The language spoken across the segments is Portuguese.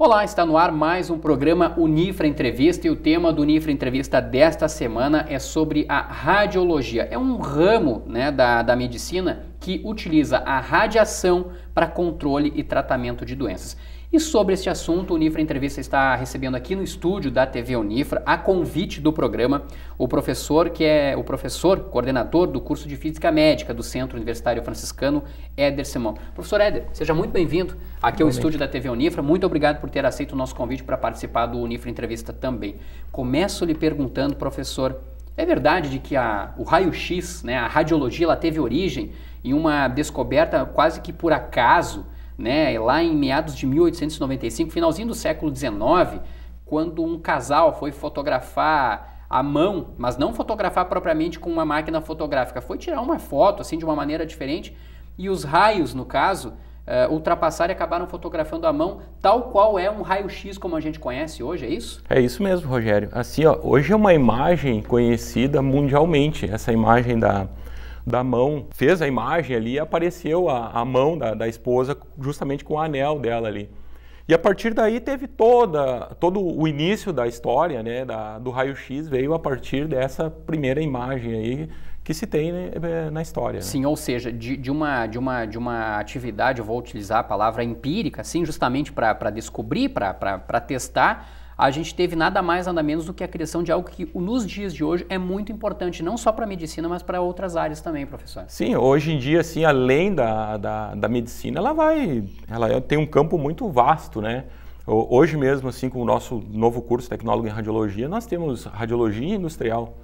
Olá, está no ar mais um programa Unifra Entrevista e o tema do Unifra Entrevista desta semana é sobre a radiologia. É um ramo né, da, da medicina que utiliza a radiação para controle e tratamento de doenças. E sobre este assunto, o Unifra Entrevista está recebendo aqui no estúdio da TV Unifra, a convite do programa, o professor que é o professor coordenador do curso de Física Médica do Centro Universitário Franciscano, Éder Simão. Professor Éder, seja muito bem-vindo aqui ao estúdio da TV Unifra. Muito obrigado por ter aceito o nosso convite para participar do Unifra Entrevista também. Começo lhe perguntando, professor, é verdade de que a, o raio-x, né, a radiologia, ela teve origem em uma descoberta quase que por acaso, né, lá em meados de 1895, finalzinho do século XIX, quando um casal foi fotografar à mão, mas não fotografar propriamente com uma máquina fotográfica, foi tirar uma foto assim de uma maneira diferente e os raios, no caso, uh, eh, ultrapassaram e acabaram fotografando a mão, tal qual é um raio-x como a gente conhece hoje, é isso? É isso mesmo, Rogério. Assim, ó, hoje é uma imagem conhecida mundialmente, essa imagem da da mão, fez a imagem ali e apareceu a, a mão da, da esposa justamente com o anel dela ali. E a partir daí teve toda, todo o início da história né, da, do raio-x veio a partir dessa primeira imagem aí que se tem né, é, na história. Né. Sim, né? ou seja, de, de, uma, de, uma, de uma atividade, eu vou utilizar a palavra empírica, sim, justamente para descobrir, para testar, a gente teve nada mais, nada menos do que a criação de algo que nos dias de hoje é muito importante, não só para a medicina, mas para outras áreas também, professor. Sim, hoje em dia, assim, além da, da, da medicina, ela vai, ela tem um campo muito vasto, né? Hoje mesmo, assim, com o nosso novo curso Tecnólogo em Radiologia, nós temos radiologia industrial.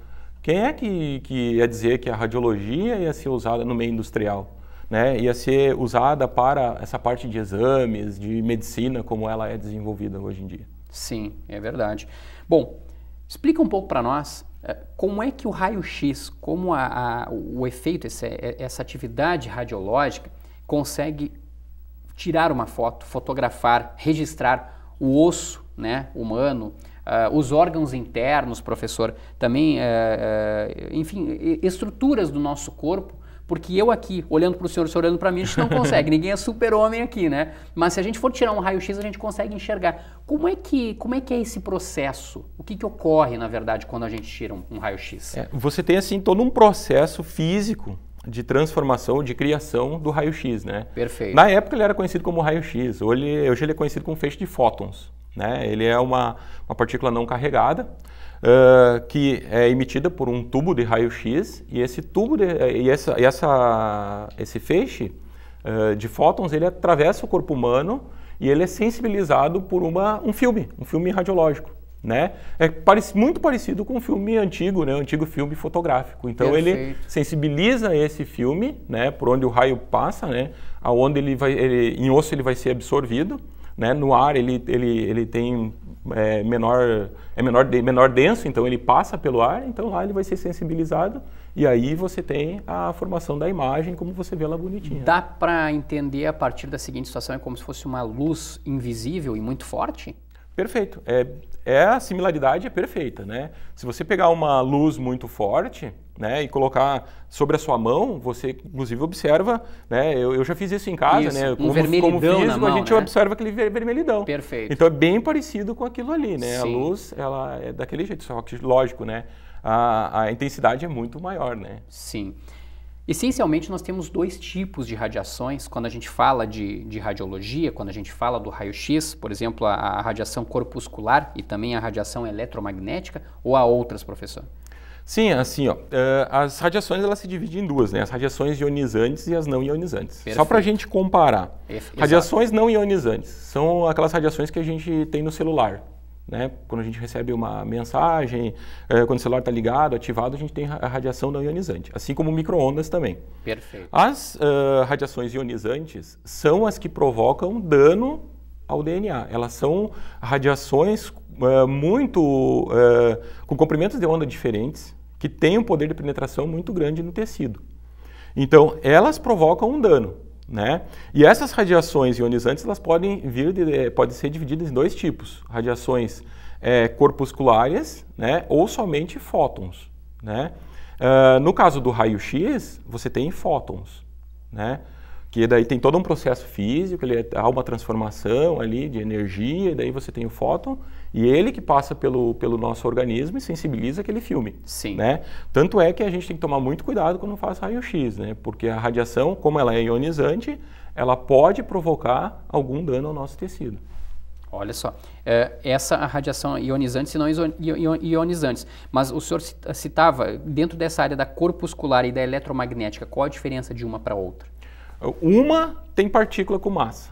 Quem é que, que ia dizer que a radiologia ia ser usada no meio industrial? Né? Ia ser usada para essa parte de exames, de medicina, como ela é desenvolvida hoje em dia. Sim, é verdade. Bom, explica um pouco para nós eh, como é que o raio-x, como a, a, o efeito, essa, eh, essa atividade radiológica consegue tirar uma foto, fotografar, registrar o osso né, humano, uh, os órgãos internos, professor, também, uh, uh, enfim, estruturas do nosso corpo porque eu aqui, olhando para o senhor, o senhor olhando para mim, a gente não consegue. Ninguém é super-homem aqui, né? Mas se a gente for tirar um raio-x, a gente consegue enxergar. Como é que, como é, que é esse processo? O que, que ocorre, na verdade, quando a gente tira um, um raio-x? É, você tem, assim, todo um processo físico de transformação, de criação do raio-x, né? Perfeito. Na época ele era conhecido como raio-x, hoje, hoje ele é conhecido como feixe de fótons, né? Ele é uma, uma partícula não carregada, Uh, que é emitida por um tubo de raio-x e esse tubo de, e essa, e essa, esse feixe uh, de fótons ele atravessa o corpo humano e ele é sensibilizado por uma, um filme, um filme radiológico. Né? É muito parecido com um filme antigo, né? um antigo filme fotográfico. Então Perfeito. ele sensibiliza esse filme, né? por onde o raio passa, né? aonde ele vai, ele, em osso ele vai ser absorvido, né? no ar ele, ele, ele tem é menor, é menor, menor denso, então ele passa pelo ar, então lá ele vai ser sensibilizado e aí você tem a formação da imagem como você vê ela bonitinha. Dá para entender a partir da seguinte situação, é como se fosse uma luz invisível e muito forte? Perfeito. É, é a similaridade é perfeita, né? Se você pegar uma luz muito forte, né, e colocar sobre a sua mão, você inclusive observa, né, eu, eu já fiz isso em casa, isso. né, um como, vermelhidão como físico, mão, a gente né? observa aquele vermelhidão. Perfeito. Então é bem parecido com aquilo ali, né, Sim. a luz ela é daquele jeito, só que lógico, né, a, a intensidade é muito maior, né. Sim. Essencialmente, nós temos dois tipos de radiações. Quando a gente fala de, de radiologia, quando a gente fala do raio-x, por exemplo, a, a, radiação corpuscular e também a radiação eletromagnética, ou há outras, professor? Sim, assim, ó, eh, as radiações elas se dividem em duas, né? As radiações ionizantes e as não ionizantes. Perfeito. Só para a gente comparar. Radiações não ionizantes são aquelas radiações que a gente tem no celular. Né? Quando a gente recebe uma mensagem, eh, quando o celular está ligado, ativado, a gente tem a radiação não ionizante, assim como microondas também. Perfeito. As uh, radiações ionizantes são as que provocam dano ao DNA. Elas são radiações eh, muito eh, com comprimentos de onda diferentes que têm um poder de penetração muito grande no tecido. Então, elas provocam um dano, né? E essas radiações ionizantes elas podem vir de, eh, podem ser divididas em dois tipos: radiações é, corpusculares, né? Ou somente fótons, né? Uh, no caso do raio-x, você tem fótons, né? que daí tem todo um processo físico, ele, é, há uma transformação ali de energia, e daí você tem o fóton, e ele que passa pelo, pelo nosso organismo e sensibiliza aquele filme. Sim. Né? Tanto é que a gente tem que tomar muito cuidado quando faz raio-x, né? porque a radiação, como ela é ionizante, ela pode provocar algum dano ao nosso tecido. Olha só, é, essa radiação ionizante e não ionizantes, mas o senhor citava, dentro dessa área da corpuscular e da eletromagnética, qual a diferença de uma para outra? Uma tem partícula com massa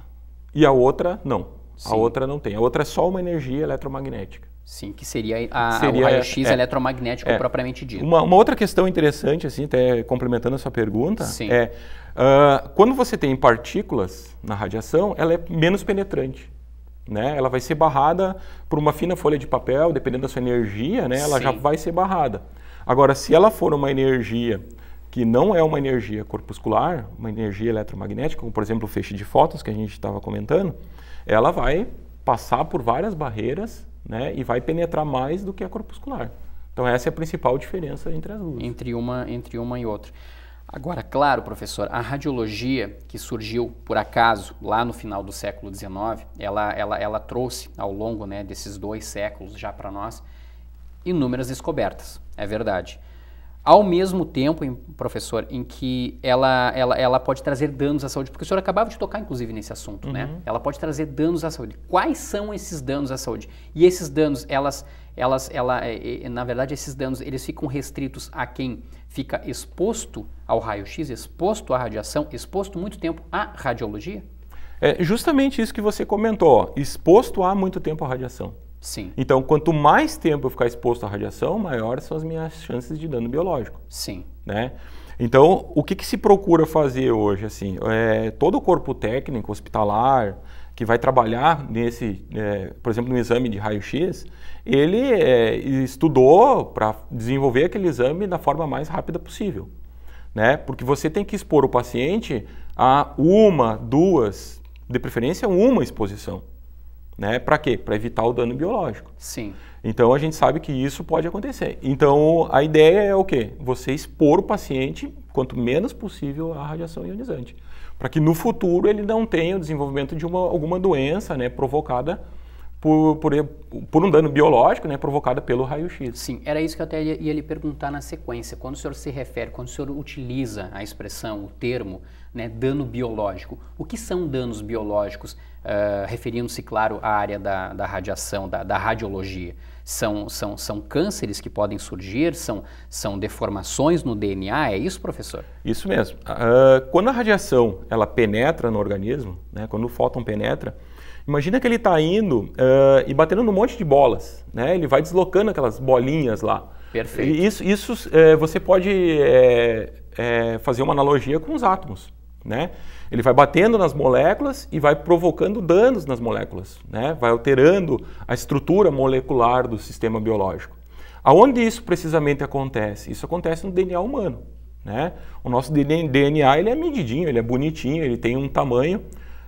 e a outra não. Sim. A outra não tem. A outra é só uma energia eletromagnética. Sim, que seria, a, seria o raio-x é, eletromagnético é, propriamente dito. Uma, uma, outra questão interessante, assim, até complementando a sua pergunta, Sim. é uh, quando você tem partículas na radiação, ela é menos penetrante. Né? Ela vai ser barrada por uma fina folha de papel, dependendo da sua energia, né? ela Sim. já vai ser barrada. Agora, se ela for uma energia que não é uma energia corpuscular, uma energia eletromagnética, como por exemplo o feixe de fótons que a gente estava comentando, ela vai passar por várias barreiras né, e vai penetrar mais do que a corpuscular. Então essa é a principal diferença entre as duas. Entre uma, entre uma e outra. Agora, claro, professor, a radiologia que surgiu por acaso lá no final do século XIX, ela, ela, ela trouxe ao longo né, desses dois séculos já para nós inúmeras descobertas, é verdade ao mesmo tempo, professor, em que ela, ela, ela pode trazer danos à saúde, porque o senhor acabava de tocar, inclusive, nesse assunto, né? uhum. né? Ela pode trazer danos à saúde. Quais são esses danos à saúde? E esses danos, elas, elas, ela, é, é, é, na verdade, esses danos, eles ficam restritos a quem fica exposto ao raio-x, exposto à radiação, exposto muito tempo à radiologia? É justamente isso que você comentou, ó, exposto há muito tempo à radiação. Sim. Então, quanto mais tempo eu ficar exposto à radiação, maiores são as minhas chances de dano biológico. Sim. Né? Então, o que, que se procura fazer hoje? Assim, é, todo o corpo técnico hospitalar que vai trabalhar nesse, é, por exemplo, no exame de raio-x, ele é, estudou para desenvolver aquele exame da forma mais rápida possível. Né? Porque você tem que expor o paciente a uma, duas, de preferência uma exposição né? Para quê? Para evitar o dano biológico. Sim. Então a gente sabe que isso pode acontecer. Então a ideia é o quê? Você expor o paciente quanto menos possível à radiação ionizante, para que no futuro ele não tenha o desenvolvimento de uma, alguma doença, né, provocada por, por, por, um dano biológico né, provocado pelo raio-x. Sim, era isso que eu até ia, ia, lhe perguntar na sequência. Quando o senhor se refere, quando o senhor utiliza a expressão, o termo, né, dano biológico, o que são danos biológicos, uh, referindo-se, claro, à área da, da radiação, da, da, radiologia? São, são, são cânceres que podem surgir? São, são deformações no DNA? É isso, professor? Isso mesmo. Uh, quando a radiação ela penetra no organismo, né, quando o fóton penetra, Imagina que ele está indo uh, e batendo num monte de bolas, né? Ele vai deslocando aquelas bolinhas lá. Perfeito. E isso, isso é, você pode é, é, fazer uma analogia com os átomos, né? Ele vai batendo nas moléculas e vai provocando danos nas moléculas, né? Vai alterando a estrutura molecular do sistema biológico. Aonde isso precisamente acontece? Isso acontece no DNA humano, né? O nosso DNA ele é medidinho, ele é bonitinho, ele tem um tamanho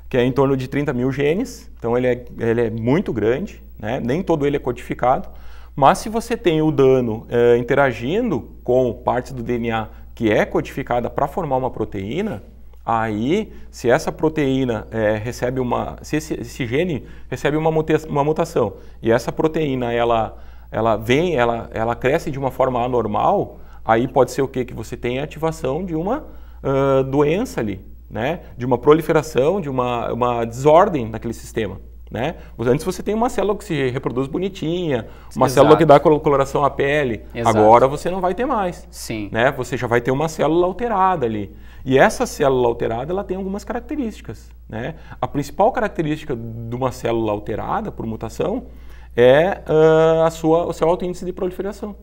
que é em torno de 30 mil genes, então ele é, ele é muito grande, né? nem todo ele é codificado, mas se você tem o dano é, interagindo com parte do DNA que é codificada para formar uma proteína, aí se essa proteína é, recebe uma, se esse, esse gene recebe uma, mutação, uma mutação e essa proteína ela, ela vem, ela, ela cresce de uma forma anormal, aí pode ser o que que você tem a ativação de uma uh, doença ali, né? de uma proliferação, de uma, uma desordem naquele sistema. Né? Antes você tem uma célula que se reproduz bonitinha, uma Exato. célula que dá coloração à pele. Exato. Agora você não vai ter mais. Sim. Né? Você já vai ter uma célula alterada ali. E essa célula alterada ela tem algumas características. Né? A principal característica de uma célula alterada por mutação é uh, a sua, o seu alto índice de proliferação.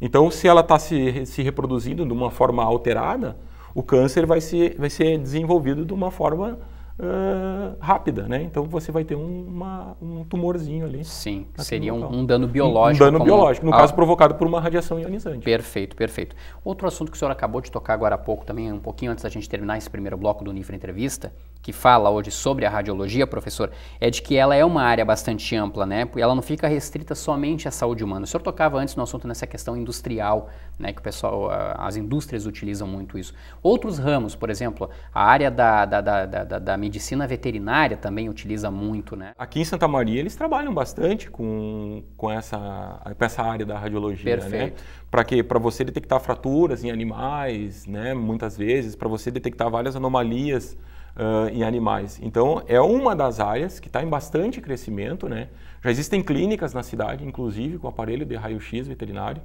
Então, se ela está se, se reproduzindo de uma forma alterada, o câncer vai, se, vai ser desenvolvido de uma forma uh, rápida, né? Então você vai ter um, uma, um tumorzinho ali. Sim, seria um, um, dano biológico. Um, dano biológico, no caso provocado por uma radiação ionizante. Perfeito, perfeito. Outro assunto que o senhor acabou de tocar agora há pouco, também um pouquinho antes da gente terminar esse primeiro bloco do Nifra Entrevista, que fala hoje sobre a radiologia, professor, é de que ela é uma área bastante ampla, né? Ela não fica restrita somente à saúde humana. O senhor tocava antes no assunto nessa questão industrial, né? Que o pessoal, as indústrias utilizam muito isso. Outros ramos, por exemplo, a área da, da, da, da, da medicina veterinária também utiliza muito, né? Aqui em Santa Maria eles trabalham bastante com, com, essa, com essa área da radiologia, né? Perfeito. né? Para que para você detectar fraturas em animais, né? Muitas vezes, para você detectar várias anomalias uh, em animais. Então, é uma das áreas que está em bastante crescimento, né? Já existem clínicas na cidade, inclusive com aparelho de raio-x veterinário.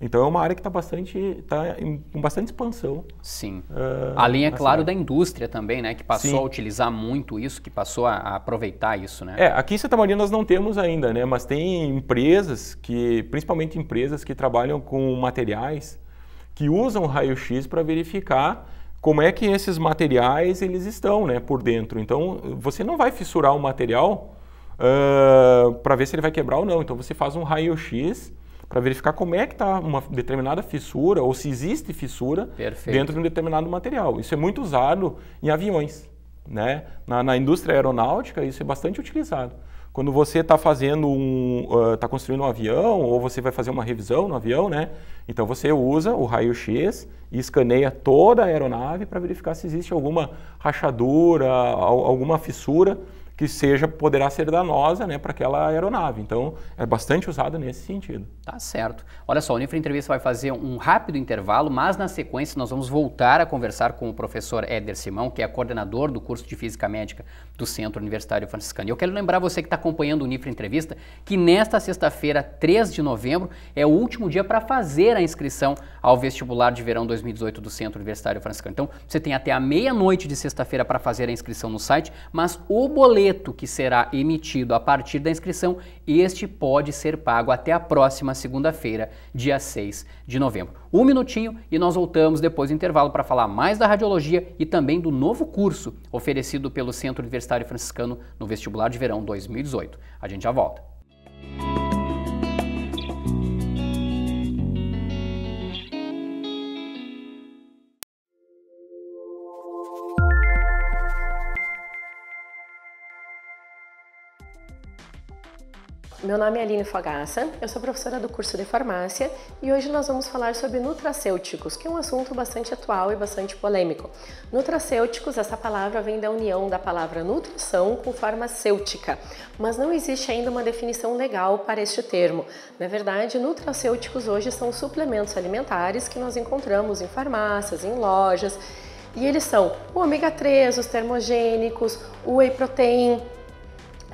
Então é uma área que está bastante, tá em, com bastante expansão. Sim. Uh, Além, é claro, cidade. da indústria também, né? Que passou Sim. a utilizar muito isso, que passou a, a, aproveitar isso, né? É, aqui em Santa Maria nós não temos ainda, né? Mas tem empresas que, principalmente empresas que trabalham com materiais que usam raio-x para verificar como é que esses materiais eles estão né, por dentro. Então, você não vai fissurar o material uh, para ver se ele vai quebrar ou não. Então, você faz um raio-x para verificar como é que está uma determinada fissura ou se existe fissura Perfeito. dentro de um determinado material. Isso é muito usado em aviões. Né? Na, na indústria aeronáutica, isso é bastante utilizado quando você está fazendo um, está uh, construindo um avião ou você vai fazer uma revisão no avião, né? Então você usa o raio-x e escaneia toda a aeronave para verificar se existe alguma rachadura, alguma fissura que seja poderá ser danosa né, para aquela aeronave. Então, é bastante usada nesse sentido. Tá certo. Olha só, o Unifra Entrevista vai fazer um rápido intervalo, mas na sequência nós vamos voltar a conversar com o professor Éder Simão, que é coordenador do curso de Física Médica do Centro Universitário Franciscano. E eu quero lembrar você que está acompanhando o Unifra Entrevista que nesta sexta-feira, 3 de novembro, é o último dia para fazer a inscrição ao vestibular de verão 2018 do Centro Universitário Franciscano. Então, você tem até a meia-noite de sexta-feira para fazer a inscrição no site, mas o boleto boleto que será emitido a partir da inscrição, este pode ser pago até a próxima segunda-feira, dia 6 de novembro. Um minutinho e nós voltamos depois do intervalo para falar mais da radiologia e também do novo curso oferecido pelo Centro Universitário Franciscano no Vestibular de Verão 2018. A gente já volta. Meu nome é Aline Fogaça, eu sou professora do curso de farmácia e hoje nós vamos falar sobre nutracêuticos, que é um assunto bastante atual e bastante polêmico. Nutracêuticos, essa palavra vem da união da palavra nutrição com farmacêutica, mas não existe ainda uma definição legal para este termo. Na verdade, nutracêuticos hoje são suplementos alimentares que nós encontramos em farmácias, em lojas, e eles são o ômega 3, os termogênicos, o whey protein,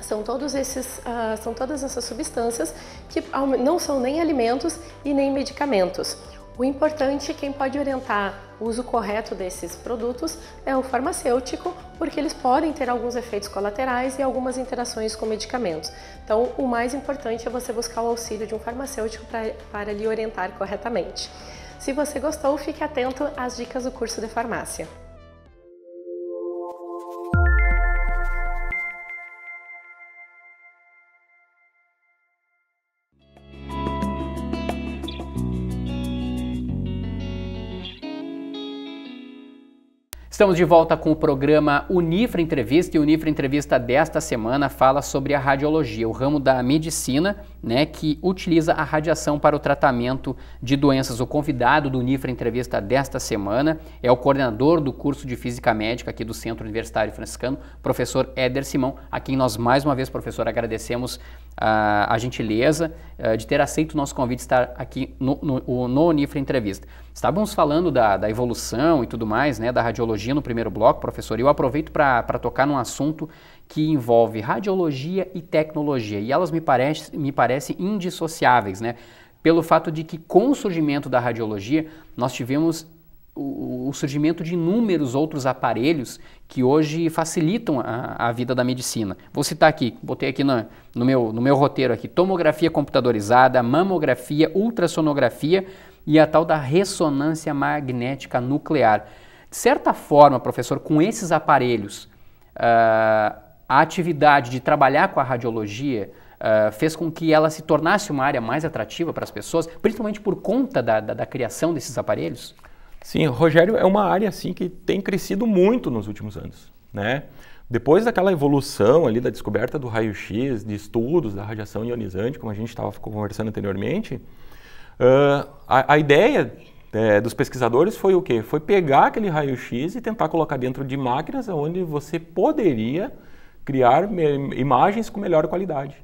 são todos esses uh, são todas essas substâncias que não são nem alimentos e nem medicamentos. O importante, é quem pode orientar o uso correto desses produtos é o farmacêutico, porque eles podem ter alguns efeitos colaterais e algumas interações com medicamentos. Então, o mais importante é você buscar o auxílio de um farmacêutico pra, para lhe orientar corretamente. Se você gostou, fique atento às dicas do curso de farmácia. Estamos de volta com o programa Unifra Entrevista e Unifra Entrevista desta semana fala sobre a radiologia, o ramo da medicina, né, que utiliza a radiação para o tratamento de doenças. O convidado do Unifra Entrevista desta semana é o coordenador do curso de Física Médica aqui do Centro Universitário Franciscano, professor Éder Simão, a quem nós mais uma vez, professor, agradecemos a, a gentileza uh, de ter aceito o nosso convite de estar aqui no, no, no Unifra Entrevista. Estávamos falando da, da, evolução e tudo mais, né, da radiologia no primeiro bloco, professor, e eu aproveito para tocar num assunto que envolve radiologia e tecnologia, e elas me, parece, me parecem indissociáveis, né? Pelo fato de que, com o surgimento da radiologia, nós tivemos o, surgimento de inúmeros outros aparelhos que hoje facilitam a, a, vida da medicina. Vou citar aqui, botei aqui no, meu, no meu roteiro aqui, tomografia computadorizada, mamografia, ultrassonografia e a tal da ressonância magnética nuclear. De certa forma, professor, com esses aparelhos, uh, a atividade de trabalhar com a radiologia uh, fez com que ela se tornasse uma área mais atrativa para as pessoas, principalmente por conta da, da, da criação desses aparelhos? Sim, Rogério, é uma área assim que tem crescido muito nos últimos anos, né? Depois daquela evolução ali da descoberta do raio-x, de estudos da radiação ionizante, como a gente estava conversando anteriormente, uh, a, a, ideia é, dos pesquisadores foi o quê? Foi pegar aquele raio-x e tentar colocar dentro de máquinas onde você poderia criar imagens com melhor qualidade,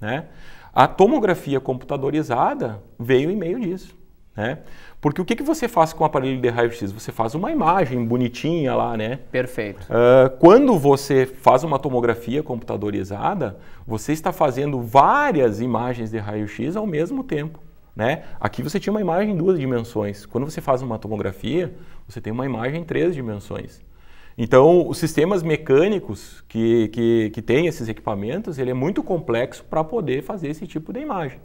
né? A tomografia computadorizada veio em meio disso. Né? Porque o que, que você faz com o aparelho de raio-x? Você faz uma imagem bonitinha lá, né? Perfeito. Uh, quando você faz uma tomografia computadorizada, você está fazendo várias imagens de raio-x ao mesmo tempo. Né? Aqui você tinha uma imagem em duas dimensões. Quando você faz uma tomografia, você tem uma imagem em três dimensões. Então, os sistemas mecânicos que, que, que têm esses equipamentos, ele é muito complexo para poder fazer esse tipo de imagem.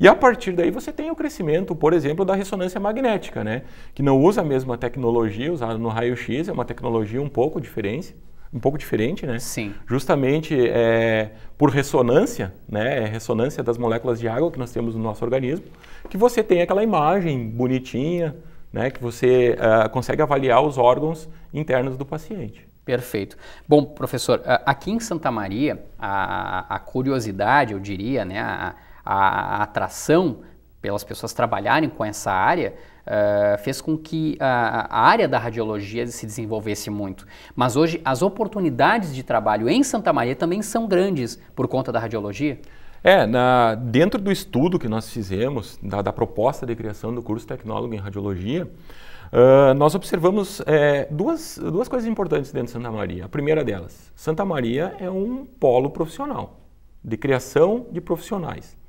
E a partir daí você tem o crescimento, por exemplo, da ressonância magnética, né? que não usa a mesma tecnologia usada no raio-x, é uma tecnologia um pouco diferente, um pouco diferente, né? Sim. Justamente é, por ressonância, né? É ressonância das moléculas de água que nós temos no nosso organismo, que você tem aquela imagem bonitinha, né? Que você uh, consegue avaliar os órgãos internos do paciente. Perfeito. Bom, professor, aqui em Santa Maria, a, a curiosidade, eu diria, né? A, a atração pelas pessoas trabalharem com essa área uh, fez com que a, a, área da radiologia se desenvolvesse muito. Mas hoje as oportunidades de trabalho em Santa Maria também são grandes por conta da radiologia? É, na, dentro do estudo que nós fizemos, da, da proposta de criação do curso Tecnólogo em Radiologia, uh, nós observamos é, duas, duas coisas importantes dentro de Santa Maria. A primeira delas, Santa Maria é um polo profissional, de criação de profissionais.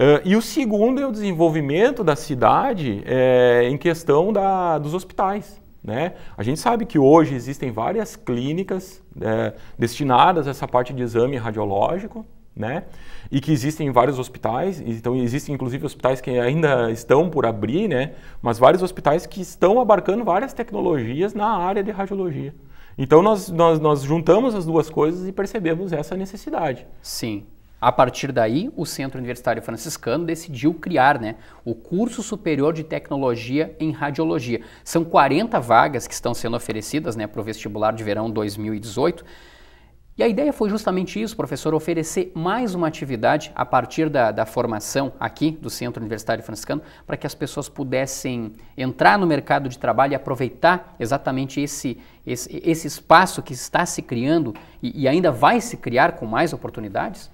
Uh, e o segundo é o desenvolvimento da cidade é, em questão da, dos hospitais. Né? A gente sabe que hoje existem várias clínicas é, destinadas a essa parte de exame radiológico, né? E que existem vários hospitais, então existem inclusive hospitais que ainda estão por abrir, né? Mas vários hospitais que estão abarcando várias tecnologias na área de radiologia. Então nós, nós, nós juntamos as duas coisas e percebemos essa necessidade. Sim. A partir daí, o Centro Universitário Franciscano decidiu criar né, o Curso Superior de Tecnologia em Radiologia. São 40 vagas que estão sendo oferecidas né, para o vestibular de verão 2018. E a ideia foi justamente isso, professor, oferecer mais uma atividade a partir da, da formação aqui do Centro Universitário Franciscano, para que as pessoas pudessem entrar no mercado de trabalho e aproveitar exatamente esse, esse, esse espaço que está se criando e, e ainda vai se criar com mais oportunidades?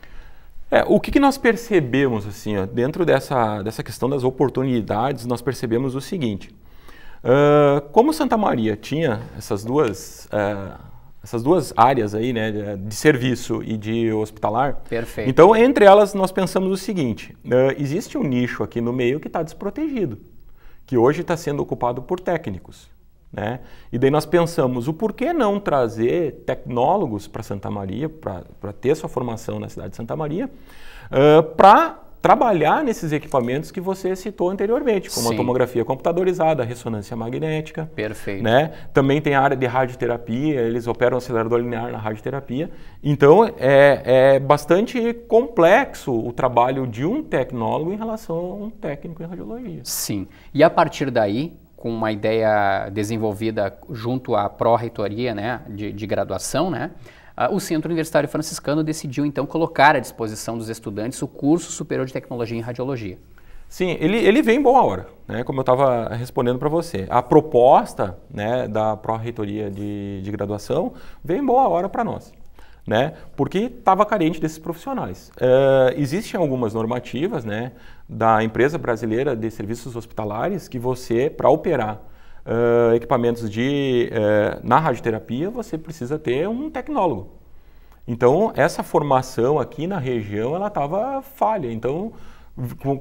É, o que, que, nós percebemos, assim, ó, dentro dessa, dessa questão das oportunidades, nós percebemos o seguinte. Uh, como Santa Maria tinha essas duas, uh, essas duas áreas aí, né, de serviço e de hospitalar. Perfeito. Então, entre elas, nós pensamos o seguinte: uh, existe um nicho aqui no meio que está desprotegido, que hoje está sendo ocupado por técnicos. Né? E daí nós pensamos, o porquê não trazer tecnólogos para Santa Maria, para ter sua formação na cidade de Santa Maria, uh, para trabalhar nesses equipamentos que você citou anteriormente, como Sim. a tomografia computadorizada, a ressonância magnética. Perfeito. Né? Também tem a área de radioterapia, eles operam acelerador linear na radioterapia. Então, é, é bastante complexo o trabalho de um tecnólogo em relação a um técnico em radiologia. Sim. E a partir daí, com uma ideia desenvolvida junto à pró-reitoria né, de, de graduação, né, ah, o Centro Universitário Franciscano decidiu então colocar à disposição dos estudantes o curso superior de tecnologia em radiologia. Sim, ele, ele vem em boa hora, né, como eu estava respondendo para você. A proposta né, da pró-reitoria de, de graduação vem em boa hora para nós né? Porque estava carente desses profissionais. Uh, existem algumas normativas, né, da empresa brasileira de serviços hospitalares que você, para operar uh, equipamentos de uh, na radioterapia, você precisa ter um tecnólogo. Então essa formação aqui na região ela estava falha. Então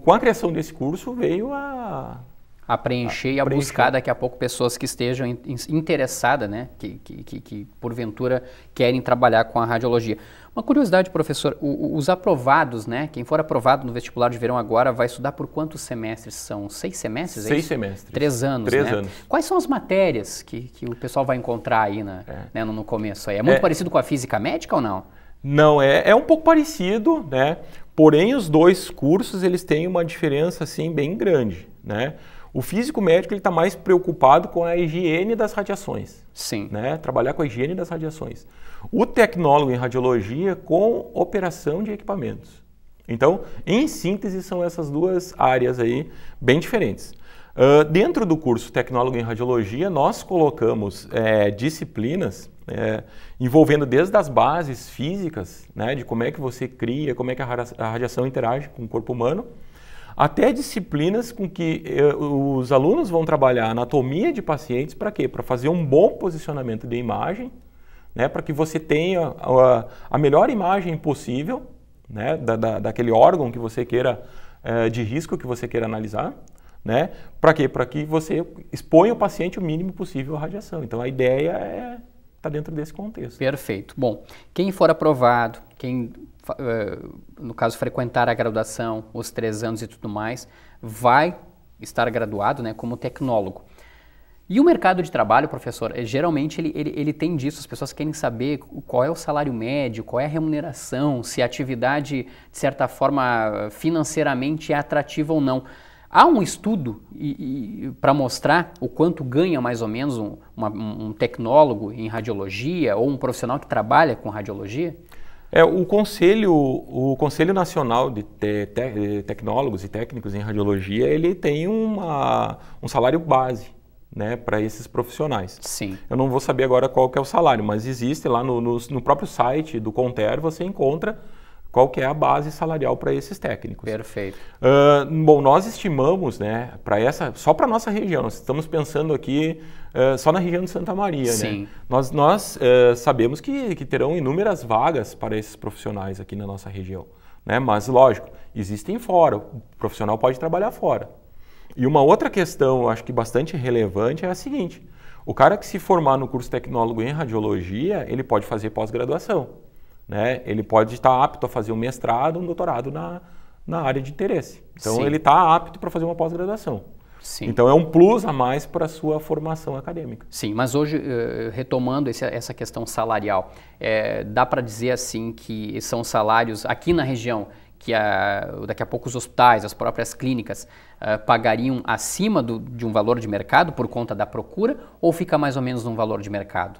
com a criação desse curso veio a a preencher a e a preencher. buscar daqui a pouco pessoas que estejam interessadas, né? Que, que, que, que, porventura querem trabalhar com a radiologia. Uma curiosidade, professor, o, os aprovados, né? Quem for aprovado no vestibular de verão agora vai estudar por quantos semestres são? Seis semestres? É seis é semestres. Três anos, Três né? anos. Quais são as matérias que, que o pessoal vai encontrar aí na, é. né, no, no, começo? Aí? É muito é. parecido com a física médica ou não? Não, é, é um pouco parecido, né? Porém, os dois cursos, eles têm uma diferença, assim, bem grande, né? O físico médico ele está mais preocupado com a higiene das radiações. Sim. Né? Trabalhar com a higiene das radiações. O tecnólogo em radiologia com operação de equipamentos. Então, em síntese, são essas duas áreas aí bem diferentes. Uh, dentro do curso Tecnólogo em Radiologia, nós colocamos é, disciplinas é, envolvendo desde as bases físicas, né, de como é que você cria, como é que a radiação interage com o corpo humano, até disciplinas com que eh, os alunos vão trabalhar anatomia de pacientes para quê? Para fazer um bom posicionamento de imagem, né, para que você tenha a, a, melhor imagem possível né, da, da, daquele órgão que você queira, eh, de risco que você queira analisar. Né? Para quê? Para que você exponha o paciente o mínimo possível à radiação. Então a ideia é está dentro desse contexto. Perfeito. Bom, quem for aprovado, quem eh, no caso, frequentar a graduação, os três anos e tudo mais, vai estar graduado né, como tecnólogo. E o mercado de trabalho, professor, eh, geralmente ele, ele, ele tem disso, as pessoas querem saber qual é o salário médio, qual é a remuneração, se a atividade, de certa forma, financeiramente é atrativa ou não. Há um estudo para mostrar o quanto ganha mais ou menos um, uma, um, tecnólogo em radiologia ou um profissional que trabalha com radiologia? É, o, conselho, o Conselho Nacional de te, te, Tecnólogos e Técnicos em Radiologia, ele tem uma, um salário base né, para esses profissionais. Sim. Eu não vou saber agora qual que é o salário, mas existe lá no, no, no próprio site do Conter, você encontra qual que é a base salarial para esses técnicos. Perfeito. Uh, bom, nós estimamos, né, para essa, só para nossa região, nós estamos pensando aqui eh, só na região de Santa Maria, né? Sim. né? Nós, nós uh, sabemos que, que terão inúmeras vagas para esses profissionais aqui na nossa região, né? Mas, lógico, existem fora, o profissional pode trabalhar fora. E uma outra questão, acho que bastante relevante, é a seguinte, o cara que se formar no curso tecnólogo em radiologia, ele pode fazer pós-graduação, né? Ele pode estar apto a fazer um mestrado, um doutorado na, na área de interesse. Então, Sim. ele está apto para fazer uma pós-graduação. Sim. Então é um plus a mais para a sua formação acadêmica. Sim, mas hoje, eh, retomando essa questão salarial, é, dá para dizer assim que são salários aqui na região que a, daqui a pouco os hospitais, as próprias clínicas uh, pagariam acima do, de um valor de mercado por conta da procura ou fica mais ou menos num valor de mercado?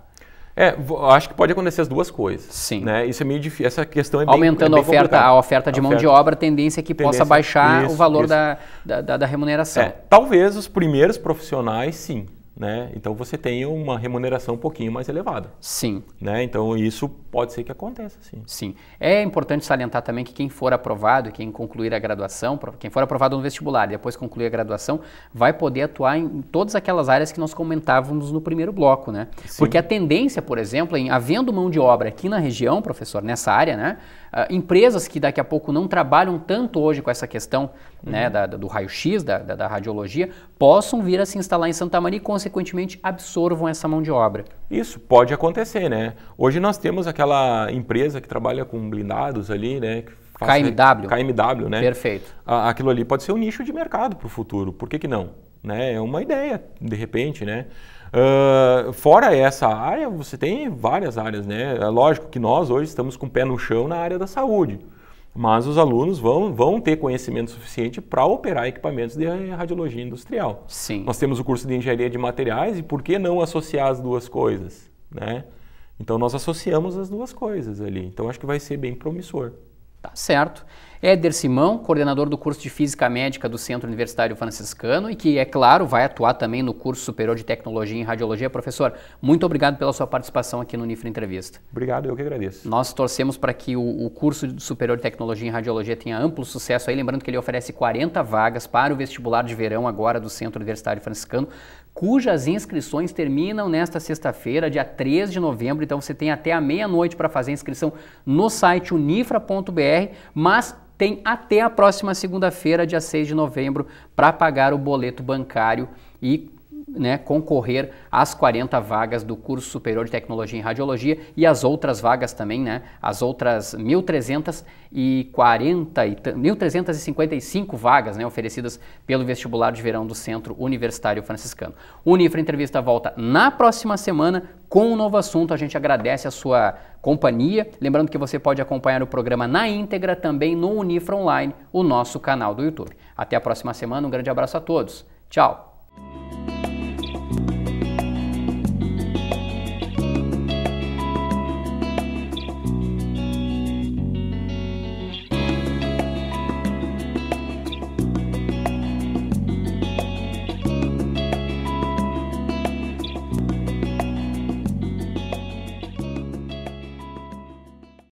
É, acho que pode acontecer as duas coisas. Sim. Né? Isso é meio difícil. Essa questão é bem, Aumentando é a, oferta, a oferta de a mão oferta. de obra, a tendência é que tendência, possa baixar isso, o valor da, da, da, remuneração. É, talvez os primeiros profissionais, sim né? Então você tem uma remuneração um pouquinho mais elevada. Sim. Né? Então isso pode ser que aconteça, sim. Sim. É importante salientar também que quem for aprovado, quem concluir a graduação, quem for aprovado no vestibular e depois concluir a graduação, vai poder atuar em todas aquelas áreas que nós comentávamos no primeiro bloco, né? Sim. Porque a tendência, por exemplo, em havendo mão de obra aqui na região, professor, nessa área, né? Uh, empresas que daqui a pouco não trabalham tanto hoje com essa questão né, uhum. da, do raio-x, da, da, da, radiologia, possam vir a se instalar em Santa Maria e, consequentemente, absorvam essa mão de obra. Isso pode acontecer, né? Hoje nós temos aquela empresa que trabalha com blindados ali, né? KMW. KMW, né? Perfeito. Aquilo ali pode ser um nicho de mercado para o futuro, por que, que não? Né? É uma ideia, de repente, né? Uh, fora essa área, você tem várias áreas, né? É lógico que nós hoje estamos com o pé no chão na área da saúde mas os alunos vão, vão ter conhecimento suficiente para operar equipamentos de radiologia industrial. Sim. Nós temos o curso de engenharia de materiais e por que não associar as duas coisas, né? Então nós associamos as duas coisas ali. Então acho que vai ser bem promissor. Tá certo. Éder Simão, coordenador do curso de Física Médica do Centro Universitário Franciscano e que, é claro, vai atuar também no curso superior de Tecnologia em Radiologia. Professor, muito obrigado pela sua participação aqui no Nifra Entrevista. Obrigado, eu que agradeço. Nós torcemos para que o, o curso superior de Tecnologia em Radiologia tenha amplo sucesso aí, lembrando que ele oferece 40 vagas para o vestibular de verão agora do Centro Universitário Franciscano cujas inscrições terminam nesta sexta-feira, dia 3 de novembro. Então você tem até a meia-noite para fazer a inscrição no site unifra.br, mas tem até a próxima segunda-feira, dia 6 de novembro, para pagar o boleto bancário e né, concorrer às 40 vagas do curso superior de tecnologia em radiologia e as outras vagas também, né, as outras 1.340 e 1.355 vagas né, oferecidas pelo vestibular de verão do Centro Universitário Franciscano. O Unifra Entrevista volta na próxima semana com um novo assunto. A gente agradece a sua companhia. Lembrando que você pode acompanhar o programa na íntegra também no Unifra Online, o nosso canal do YouTube. Até a próxima semana, um grande abraço a todos. Tchau!